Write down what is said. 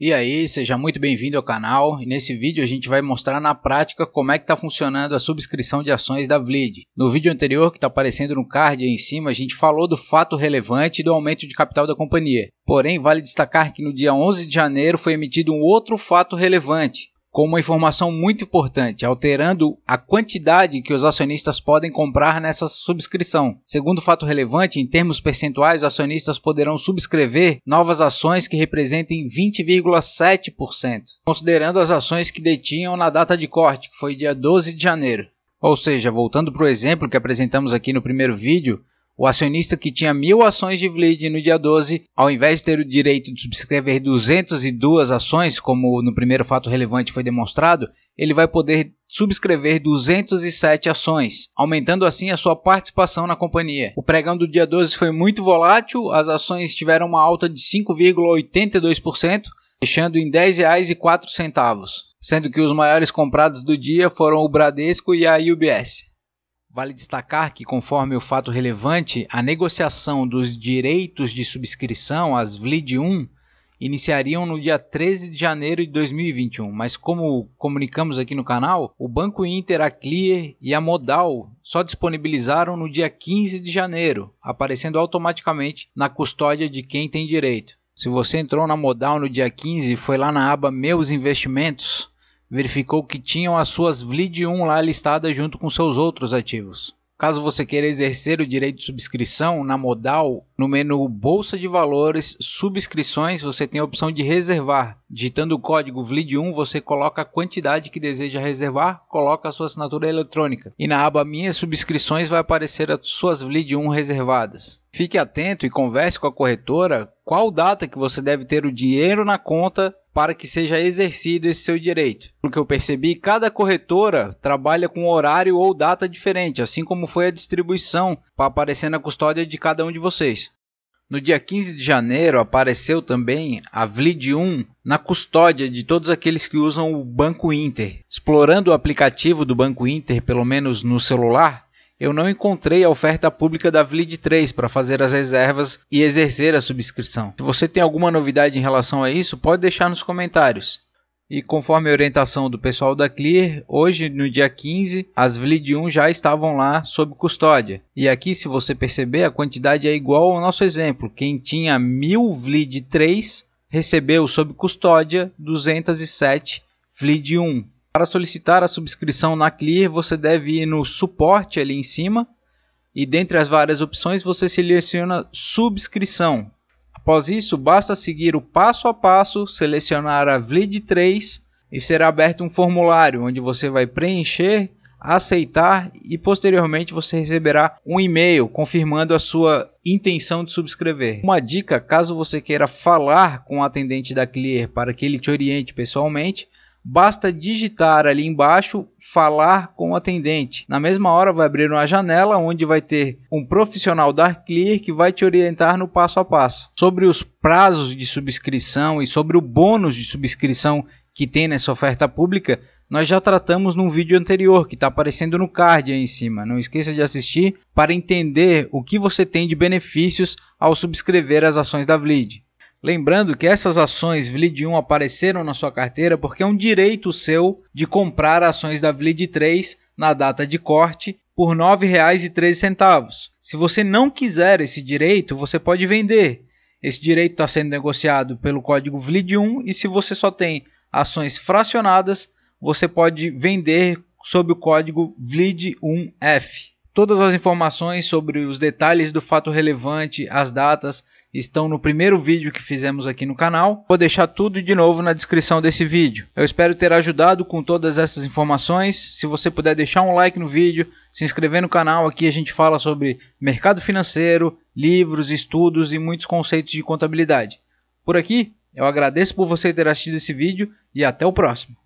E aí, seja muito bem-vindo ao canal. nesse vídeo a gente vai mostrar na prática como é que está funcionando a subscrição de ações da Vlid. No vídeo anterior, que está aparecendo no card aí em cima, a gente falou do fato relevante do aumento de capital da companhia. Porém, vale destacar que no dia 11 de janeiro foi emitido um outro fato relevante, com uma informação muito importante, alterando a quantidade que os acionistas podem comprar nessa subscrição. Segundo fato relevante, em termos percentuais, acionistas poderão subscrever novas ações que representem 20,7%, considerando as ações que detinham na data de corte, que foi dia 12 de janeiro. Ou seja, voltando para o exemplo que apresentamos aqui no primeiro vídeo, o acionista que tinha mil ações de Vlid no dia 12, ao invés de ter o direito de subscrever 202 ações, como no primeiro fato relevante foi demonstrado, ele vai poder subscrever 207 ações, aumentando assim a sua participação na companhia. O pregão do dia 12 foi muito volátil, as ações tiveram uma alta de 5,82%, fechando em R$ 10,04, sendo que os maiores comprados do dia foram o Bradesco e a UBS. Vale destacar que, conforme o fato relevante, a negociação dos direitos de subscrição às VLID 1 iniciariam no dia 13 de janeiro de 2021, mas como comunicamos aqui no canal, o Banco Inter, a Clear e a Modal só disponibilizaram no dia 15 de janeiro, aparecendo automaticamente na custódia de quem tem direito. Se você entrou na Modal no dia 15 e foi lá na aba Meus Investimentos, verificou que tinham as suas VLID 1 lá listadas junto com seus outros ativos. Caso você queira exercer o direito de subscrição na modal, no menu Bolsa de Valores Subscrições, você tem a opção de reservar. Digitando o código VLID1, você coloca a quantidade que deseja reservar, coloca a sua assinatura eletrônica e na aba Minhas Subscrições vai aparecer as suas VLID1 reservadas. Fique atento e converse com a corretora qual data que você deve ter o dinheiro na conta para que seja exercido esse seu direito. Pelo que eu percebi, cada corretora trabalha com horário ou data diferente, assim como foi a distribuição para aparecer na custódia de cada um de vocês. No dia 15 de janeiro apareceu também a Vlid 1 na custódia de todos aqueles que usam o Banco Inter. Explorando o aplicativo do Banco Inter, pelo menos no celular, eu não encontrei a oferta pública da Vlid 3 para fazer as reservas e exercer a subscrição. Se você tem alguma novidade em relação a isso, pode deixar nos comentários. E conforme a orientação do pessoal da Clear, hoje, no dia 15, as Vlid 1 já estavam lá sob custódia. E aqui, se você perceber, a quantidade é igual ao nosso exemplo. Quem tinha 1000 Vlid 3 recebeu sob custódia 207 Vlid 1. Para solicitar a subscrição na Clear, você deve ir no suporte ali em cima e dentre as várias opções você seleciona subscrição. Após isso, basta seguir o passo a passo, selecionar a VLID 3 e será aberto um formulário onde você vai preencher, aceitar e posteriormente você receberá um e-mail confirmando a sua intenção de subscrever. Uma dica, caso você queira falar com o atendente da Clear para que ele te oriente pessoalmente, basta digitar ali embaixo falar com o atendente. Na mesma hora vai abrir uma janela onde vai ter um profissional da Clear que vai te orientar no passo a passo sobre os prazos de subscrição e sobre o bônus de subscrição que tem nessa oferta pública. Nós já tratamos num vídeo anterior que está aparecendo no card aí em cima. Não esqueça de assistir para entender o que você tem de benefícios ao subscrever as ações da Vlid. Lembrando que essas ações VLID 1 apareceram na sua carteira porque é um direito seu de comprar ações da VLID 3 na data de corte por R$ 9,13. Se você não quiser esse direito, você pode vender. Esse direito está sendo negociado pelo código VLID 1 e se você só tem ações fracionadas, você pode vender sob o código VLID1F. Todas as informações sobre os detalhes do fato relevante, as datas, estão no primeiro vídeo que fizemos aqui no canal. Vou deixar tudo de novo na descrição desse vídeo. Eu espero ter ajudado com todas essas informações. Se você puder deixar um like no vídeo, se inscrever no canal, aqui a gente fala sobre mercado financeiro, livros, estudos e muitos conceitos de contabilidade. Por aqui, eu agradeço por você ter assistido esse vídeo e até o próximo.